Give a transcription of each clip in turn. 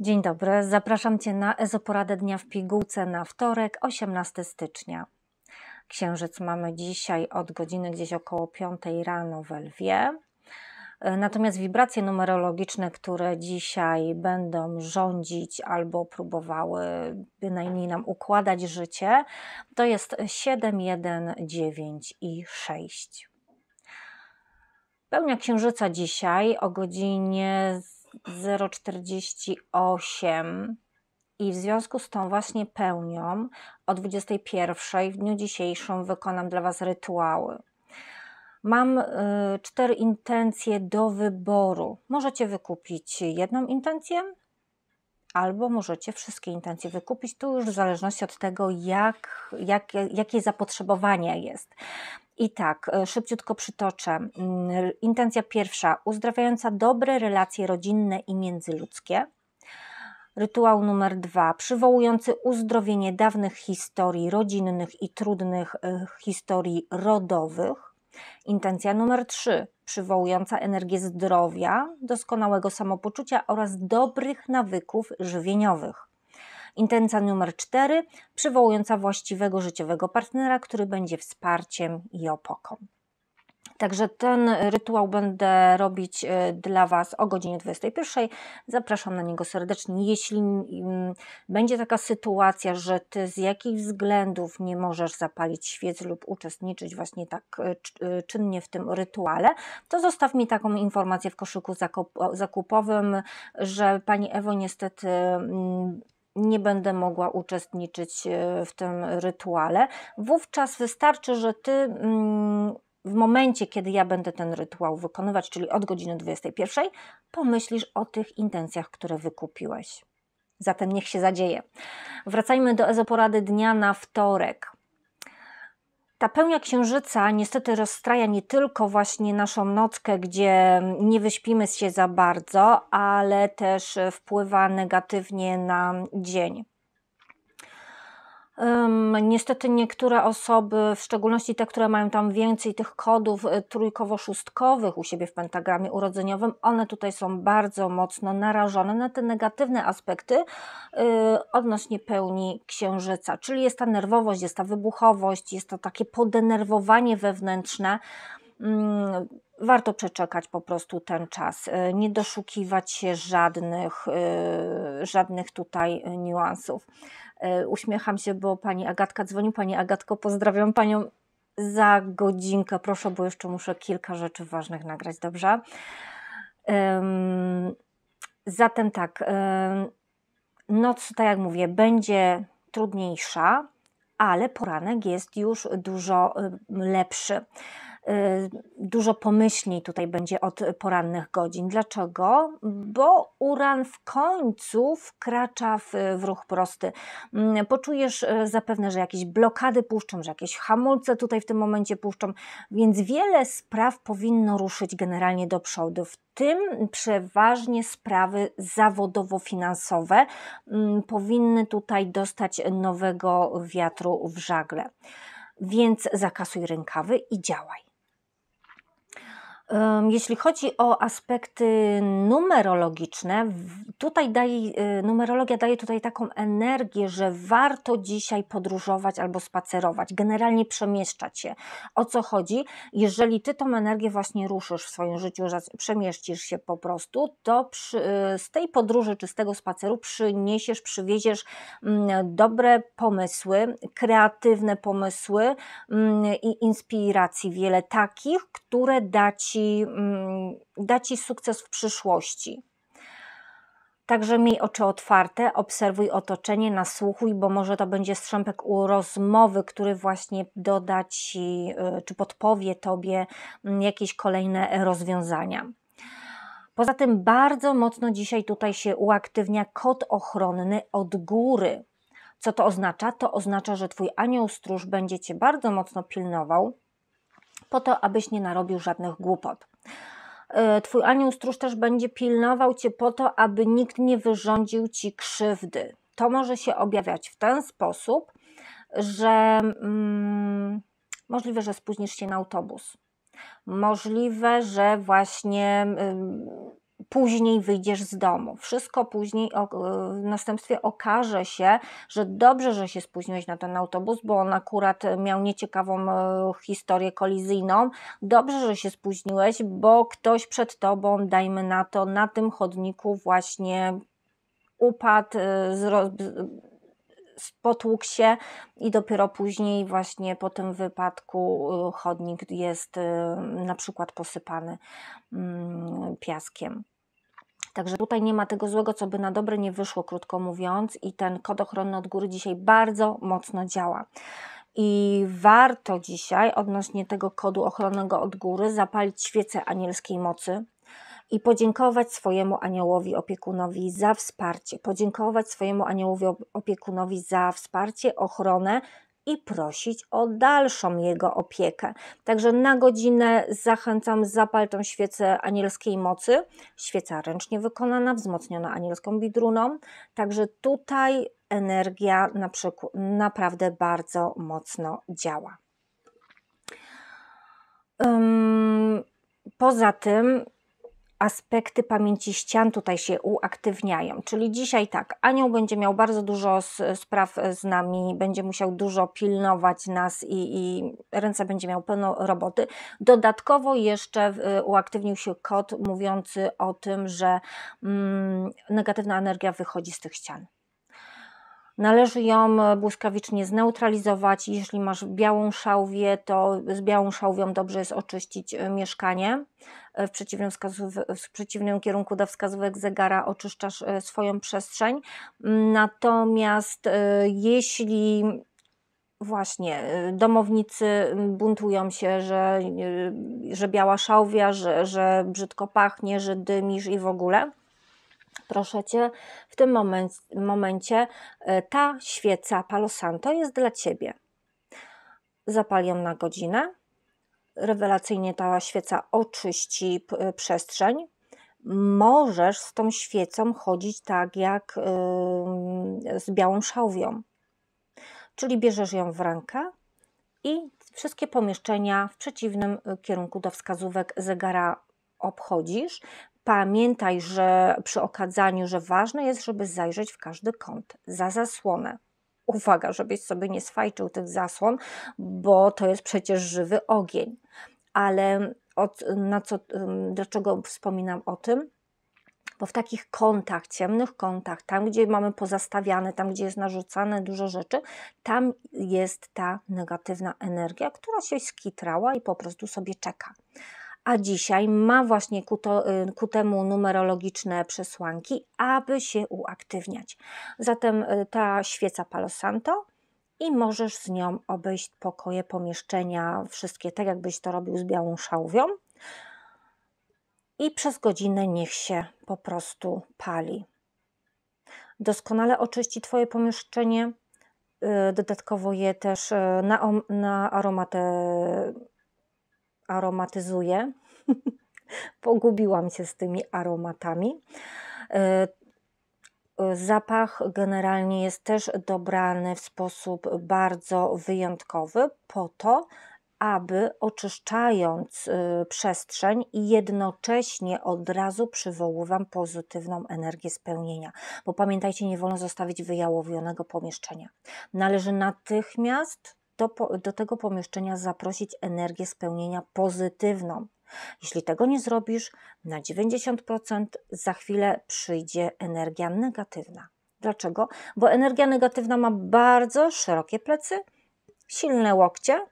Dzień dobry, zapraszam Cię na Ezoporadę Dnia w Pigułce na wtorek, 18 stycznia. Księżyc mamy dzisiaj od godziny gdzieś około 5 rano w Lwie. E, natomiast wibracje numerologiczne, które dzisiaj będą rządzić albo próbowały bynajmniej nam układać życie, to jest 7, 1, 9 i 6. Pełnia księżyca dzisiaj o godzinie 0,48 i w związku z tą właśnie pełnią o 21 w dniu dzisiejszym wykonam dla Was rytuały. Mam y, cztery intencje do wyboru. Możecie wykupić jedną intencję, albo możecie wszystkie intencje wykupić. Tu już w zależności od tego, jak, jak, jakie zapotrzebowanie jest. I tak, e, szybciutko przytoczę. Mm, intencja pierwsza, uzdrawiająca dobre relacje rodzinne i międzyludzkie. Rytuał numer dwa, przywołujący uzdrowienie dawnych historii rodzinnych i trudnych e, historii rodowych. Intencja numer trzy, przywołująca energię zdrowia, doskonałego samopoczucia oraz dobrych nawyków żywieniowych. Intencja numer cztery, przywołująca właściwego życiowego partnera, który będzie wsparciem i opoką. Także ten rytuał będę robić e, dla Was o godzinie 21. Zapraszam na niego serdecznie. Jeśli mm, będzie taka sytuacja, że Ty z jakichś względów nie możesz zapalić świec lub uczestniczyć właśnie tak e, e, czynnie w tym rytuale, to zostaw mi taką informację w koszyku zakupowym, że Pani Ewo niestety mm, nie będę mogła uczestniczyć e, w tym rytuale. Wówczas wystarczy, że ty mm, w momencie, kiedy ja będę ten rytuał wykonywać, czyli od godziny 21, pomyślisz o tych intencjach, które wykupiłeś. Zatem niech się zadzieje. Wracajmy do ezoporady dnia na wtorek. Ta pełnia księżyca niestety rozstraja nie tylko właśnie naszą nockę, gdzie nie wyśpimy się za bardzo, ale też wpływa negatywnie na dzień niestety niektóre osoby, w szczególności te, które mają tam więcej tych kodów e, trójkowo-szóstkowych u siebie w pentagramie urodzeniowym, one tutaj są bardzo mocno narażone na te negatywne aspekty e, odnośnie pełni księżyca. Czyli jest ta nerwowość, jest ta wybuchowość, jest to takie podenerwowanie wewnętrzne. Mm, warto przeczekać po prostu ten czas, y, nie doszukiwać się żadnych, y, żadnych tutaj y, niuansów. Uśmiecham się, bo pani Agatka dzwoni. Pani Agatko, pozdrawiam panią za godzinkę, proszę, bo jeszcze muszę kilka rzeczy ważnych nagrać, dobrze? Zatem tak, noc, tak jak mówię, będzie trudniejsza, ale poranek jest już dużo lepszy. Y, dużo pomyślniej tutaj będzie od porannych godzin. Dlaczego? Bo uran w końcu wkracza w, w ruch prosty. Mm, poczujesz y, zapewne, że jakieś blokady puszczą, że jakieś hamulce tutaj w tym momencie puszczą, więc wiele spraw powinno ruszyć generalnie do przodu. W tym przeważnie sprawy zawodowo-finansowe mm, powinny tutaj dostać nowego wiatru w żagle. Więc zakasuj rękawy i działaj. Jeśli chodzi o aspekty numerologiczne, tutaj daje, y, numerologia daje tutaj taką energię, że warto dzisiaj podróżować albo spacerować, generalnie przemieszczać się. O co chodzi? Jeżeli ty tą energię właśnie ruszysz w swoim życiu, przemieszczysz się po prostu, to przy, y, z tej podróży czy z tego spaceru przyniesiesz, przywieziesz mm, dobre pomysły, kreatywne pomysły mm, i inspiracji wiele takich, które da ci ci, mm, da ci sukces w przyszłości. Także miej oczy otwarte, obserwuj otoczenie, nasłuchuj, bo może to będzie strzępek u rozmowy, który właśnie doda ci y, czy podpowie tobie mm, jakieś kolejne rozwiązania. Poza tym bardzo mocno dzisiaj tutaj się uaktywnia kod ochronny od góry. Co to oznacza? To oznacza, że twój anioł stróż będzie cię bardzo mocno pilnował po to, abyś nie narobił żadnych głupot. E, twój anioł stróż też będzie pilnował cię po to, aby nikt nie wyrządził ci krzywdy. To może się objawiać w ten sposób, że mm, możliwe, że spóźnisz się na autobus. Możliwe, że właśnie mm, później wyjdziesz z domu. Wszystko później y, w następstwie okaże się, że dobrze, że się spóźniłeś na ten autobus, bo on akurat miał nieciekawą y, historię kolizyjną. Dobrze, że się spóźniłeś, bo ktoś przed tobą, dajmy na to, na tym chodniku właśnie upadł, y, zro spotłukł się i dopiero później właśnie po tym wypadku chodnik jest na przykład posypany mm, piaskiem. Także tutaj nie ma tego złego, co by na dobre nie wyszło, krótko mówiąc, i ten kod ochronny od góry dzisiaj bardzo mocno działa. I warto dzisiaj odnośnie tego kodu ochronnego od góry zapalić świecę anielskiej mocy, i podziękować swojemu aniołowi opiekunowi za wsparcie, podziękować swojemu aniołowi opiekunowi za wsparcie, ochronę, i prosić o dalszą jego opiekę. Także na godzinę zachęcam, zapal tą świecę anielskiej mocy, świeca ręcznie wykonana, wzmocniona anielską bidruną. Także tutaj energia na przykład, naprawdę bardzo mocno działa. Um, poza tym aspekty pamięci ścian tutaj się uaktywniają. Czyli dzisiaj tak, Anioł będzie miał bardzo dużo spraw z nami, będzie musiał dużo pilnować nas i, i ręce będzie miał pełno roboty. Dodatkowo jeszcze uaktywnił się kod mówiący o tym, że mm, negatywna energia wychodzi z tych ścian. Należy ją błyskawicznie zneutralizować. Jeśli masz białą szałwię, to z białą szałwią dobrze jest oczyścić e, mieszkanie E, w przeciwnym, w przeciwnym kierunku do wskazówek zegara oczyszczasz e, swoją przestrzeń. Natomiast e, jeśli Właśnie, domownicy buntują się, że, że biała szałwia, że, że brzydko pachnie, że dymisz i w ogóle. Proszę Cię, w tym momencie ta świeca palosanto jest dla Ciebie. Zapal ją na godzinę, rewelacyjnie ta świeca oczyści e, przestrzeń. Możesz z tą świecą chodzić tak jak z białą szałwią. Czyli bierzesz ją w rękę i wszystkie pomieszczenia w przeciwnym e, kierunku do wskazówek zegara obchodzisz. Pamiętaj, że przy okadzaniu, że ważne jest, żeby zajrzeć w każdy kąt, za zasłonę uwaga, żebyś sobie nie swajczył tych zasłon, bo to jest przecież żywy ogień. Ale od, na co, dlaczego wspominam o tym? bo w takich kątach, ciemnych kątach, tam gdzie mamy pozastawiane, tam gdzie jest narzucane dużo rzeczy, tam jest ta negatywna energia, która się skitrała i po prostu sobie czeka a dzisiaj ma właśnie ku, to, y, ku, temu numerologiczne przesłanki, aby się uaktywniać. Zatem y, ta świeca Palo Santo i możesz z nią obejść pokoje, pomieszczenia, wszystkie, tak jakbyś to robił z białą szałwią. I przez godzinę niech się po prostu pali. Doskonale oczyści Twoje pomieszczenie. Y, dodatkowo je też na, na aromatę aromatyzuje. Pogubiłam się z tymi aromatami. E, e, zapach generalnie jest też dobrany w sposób bardzo wyjątkowy, po to, aby oczyszczając e, przestrzeń i jednocześnie od razu przywoływam pozytywną energię spełnienia, bo pamiętajcie, nie wolno zostawić wyjałowionego pomieszczenia. Należy natychmiast do, do tego pomieszczenia zaprosić energię spełnienia pozytywną. Jeśli tego nie zrobisz, na 90% za chwilę przyjdzie energia negatywna. Dlaczego? Bo energia negatywna ma bardzo szerokie plecy, silne łokcie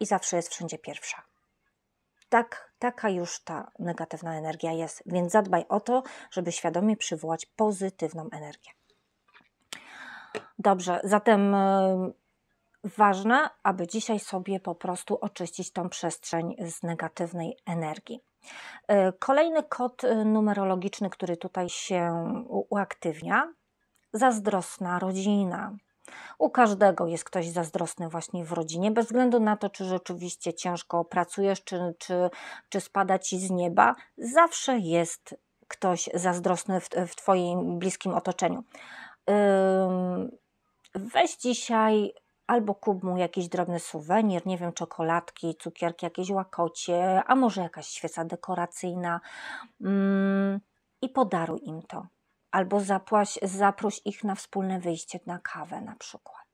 i zawsze jest wszędzie pierwsza. Tak, taka już ta negatywna energia jest, więc zadbaj o to, żeby świadomie przywołać pozytywną energię. Dobrze, zatem ważne, aby dzisiaj sobie po prostu oczyścić tą przestrzeń z negatywnej energii. E, kolejny kod e, numerologiczny, który tutaj się uaktywnia, zazdrosna rodzina. U każdego jest ktoś zazdrosny właśnie w rodzinie, bez względu na to, czy rzeczywiście ciężko pracujesz, czy, czy, czy spada ci z nieba, zawsze jest ktoś zazdrosny w, w Twoim bliskim otoczeniu. Weź dzisiaj albo kup mu jakiś drobny suwenir, nie wiem, czekoladki, cukierki, jakieś łakocie, a może jakaś świeca dekoracyjna mm, i podaruj im to. Albo zapłaś, zaproś ich na wspólne wyjście na kawę na przykład.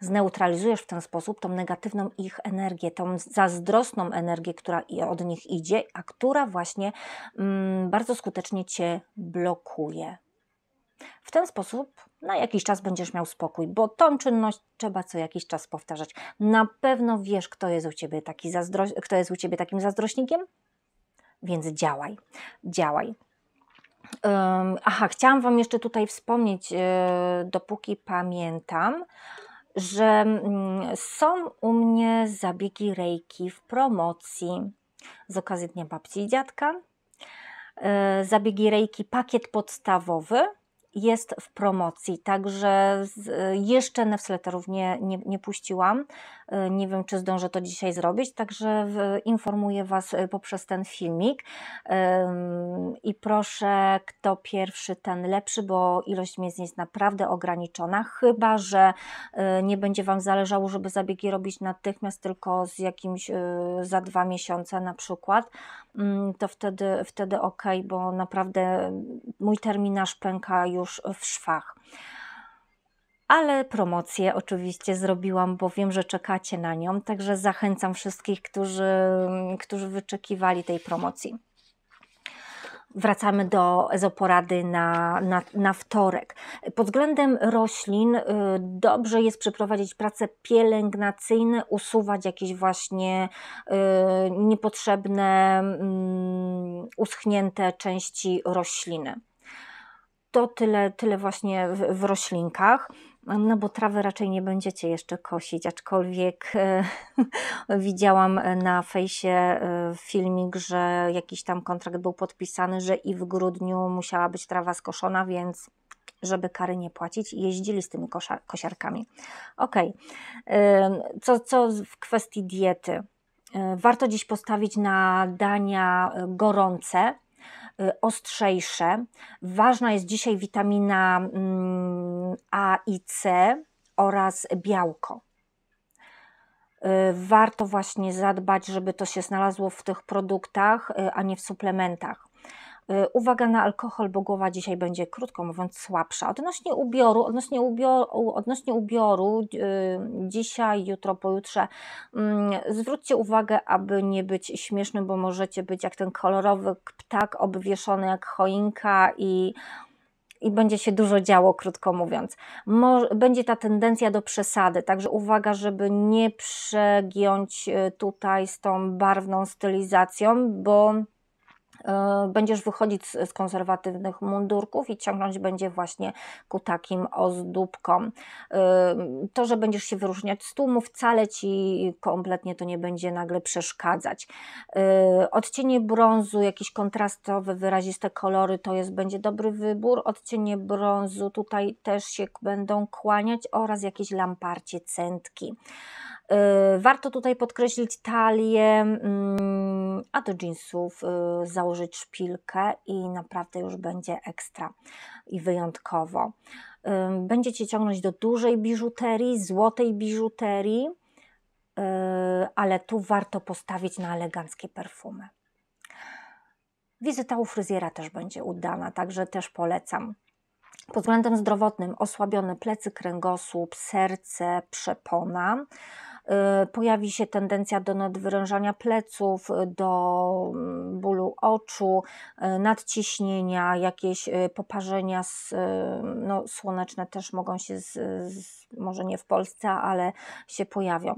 Zneutralizujesz w ten sposób tą negatywną ich energię, tą zazdrosną energię, która od nich idzie, a która właśnie mm, bardzo skutecznie cię blokuje. W ten sposób na jakiś czas będziesz miał spokój, bo tą czynność trzeba co jakiś czas powtarzać. Na pewno wiesz, kto jest u ciebie, taki zazdroś... kto jest u ciebie takim zazdrośnikiem, więc działaj, działaj. Um, aha, chciałam Wam jeszcze tutaj wspomnieć, yy, dopóki pamiętam, że yy, są u mnie zabiegi rejki w promocji z okazji Dnia Babci i Dziadka. Yy, zabiegi rejki pakiet podstawowy jest w promocji, także y, jeszcze newsletterów nie, nie, nie puściłam, E, nie wiem, czy zdążę to dzisiaj zrobić, także informuję Was e, poprzez ten filmik. I proszę, kto pierwszy, ten lepszy, bo ilość miejsc jest naprawdę ograniczona, chyba że e, nie będzie Wam zależało, żeby zabiegi robić natychmiast, tylko z jakimś za dwa miesiące na przykład, mm, to wtedy, wtedy ok, bo naprawdę mój terminarz pęka już w szwach ale promocję oczywiście zrobiłam, bo wiem, że czekacie na nią, także zachęcam wszystkich, którzy, którzy wyczekiwali tej promocji. Wracamy do ezoporady na, na, na wtorek. Pod względem roślin y, dobrze jest przeprowadzić prace pielęgnacyjne, usuwać jakieś właśnie y, niepotrzebne, mm, uschnięte części rośliny. To tyle, tyle właśnie w, w roślinkach. No, no bo trawy raczej nie będziecie jeszcze kosić, aczkolwiek e, widziałam e, na fejsie e, filmik, że jakiś tam kontrakt był podpisany, że i w grudniu musiała być trawa skoszona, więc żeby kary nie płacić, jeździli z tymi kosiarkami. Ok, co, co w kwestii diety? Warto dziś postawić na dania gorące, Y, ostrzejsze. Ważna jest dzisiaj witamina mm, A i C oraz białko. Y, warto właśnie zadbać, żeby to się znalazło w tych produktach, y, a nie w suplementach. E, uwaga na alkohol, bo głowa dzisiaj będzie, krótko mówiąc, słabsza. Odnośnie ubioru, odnośnie ubioru, odnośnie ubioru e, dzisiaj, jutro, pojutrze, mm, zwróćcie uwagę, aby nie być śmiesznym, bo możecie być jak ten kolorowy ptak obwieszony jak choinka i i będzie się dużo działo, krótko mówiąc. będzie ta tendencja do przesady, także uwaga, żeby nie przegiąć e, tutaj z tą barwną stylizacją, bo E, będziesz wychodzić z, konserwatywnych mundurków i ciągnąć będzie właśnie ku takim ozdóbkom. E, to, że będziesz się wyróżniać z tłumu, wcale ci kompletnie to nie będzie nagle przeszkadzać. E, odcienie brązu, jakieś kontrastowe, wyraziste kolory, to jest będzie dobry wybór. Odcienie brązu tutaj też się będą kłaniać oraz jakieś lamparcie, centki. Y, warto tutaj podkreślić talię, mm, a do jeansów y, założyć szpilkę i naprawdę już będzie ekstra i wyjątkowo. Y, będziecie ciągnąć do dużej biżuterii, złotej biżuterii, ale tu warto postawić na eleganckie perfumy. Wizyta u fryzjera też będzie udana, także też polecam. Pod względem zdrowotnym osłabione plecy, kręgosłup, serce, przepona. Y, pojawi się tendencja do nadwyrężania pleców, y, do mm, bólu oczu, y, nadciśnienia, jakieś poparzenia z, no, słoneczne też mogą się, z, z, może nie w Polsce, ale się pojawią.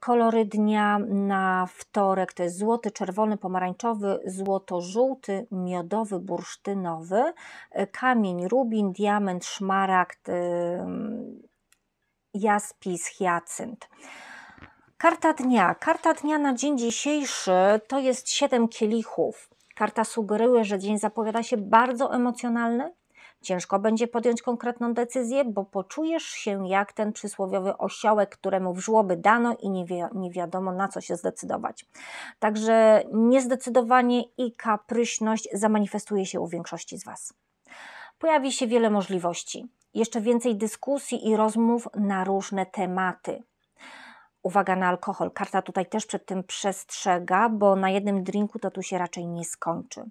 Kolory dnia na wtorek to jest złoty, czerwony, pomarańczowy, złoto-żółty, miodowy, bursztynowy, kamień, rubin, diament, szmaragd, jaspis, hiacynt. Karta dnia. Karta dnia na dzień dzisiejszy to jest siedem kielichów. Karta sugeruje, że dzień zapowiada się bardzo emocjonalny. Ciężko będzie podjąć konkretną decyzję, bo poczujesz się jak ten przysłowiowy osiołek, któremu w żłoby dano i nie, wi nie wiadomo na co się zdecydować. Także niezdecydowanie i kapryśność zamanifestuje się u większości z Was. Pojawi się wiele możliwości jeszcze więcej dyskusji i rozmów na różne tematy. Uwaga na alkohol. Karta tutaj też przed tym przestrzega, bo na jednym drinku to tu się raczej nie skończy.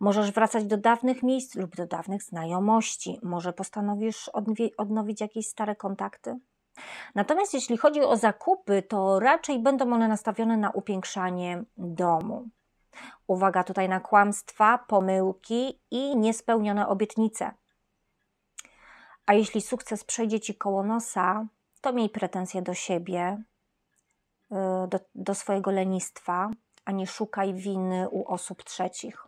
Możesz wracać do dawnych miejsc lub do dawnych znajomości. Może postanowisz odnowić jakieś stare kontakty? Natomiast jeśli chodzi o zakupy, to raczej będą one nastawione na upiększanie domu. Uwaga tutaj na kłamstwa, pomyłki i niespełnione obietnice. A jeśli sukces przejdzie ci koło nosa, to miej pretensje do siebie, y, do, do swojego lenistwa, a nie szukaj winy u osób trzecich.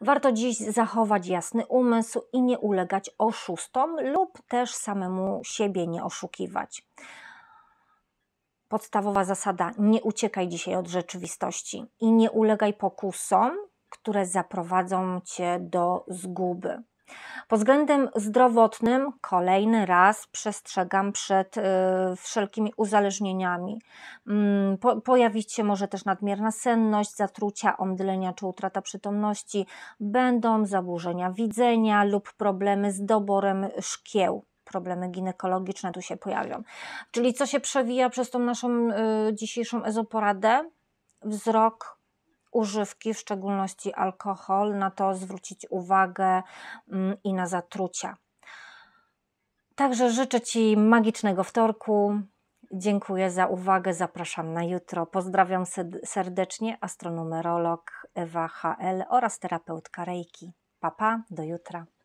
Warto dziś zachować jasny umysł i nie ulegać oszustom lub też samemu siebie nie oszukiwać. Podstawowa zasada: nie uciekaj dzisiaj od rzeczywistości i nie ulegaj pokusom, które zaprowadzą cię do zguby. Pod względem zdrowotnym kolejny raz przestrzegam przed y, wszelkimi uzależnieniami. Y, po, pojawić się może też nadmierna senność, zatrucia, omdlenia czy utrata przytomności, będą zaburzenia widzenia lub problemy z doborem szkieł problemy ginekologiczne tu się pojawią. Czyli co się przewija przez tą naszą y, dzisiejszą ezoporadę? Wzrok, używki, w szczególności alkohol, na to zwrócić uwagę mm, i na zatrucia. Także życzę Ci magicznego wtorku. Dziękuję za uwagę, zapraszam na jutro. Pozdrawiam serdecznie astronomerolog Ewa HL oraz terapeutka Reiki. Papa, pa, do jutra.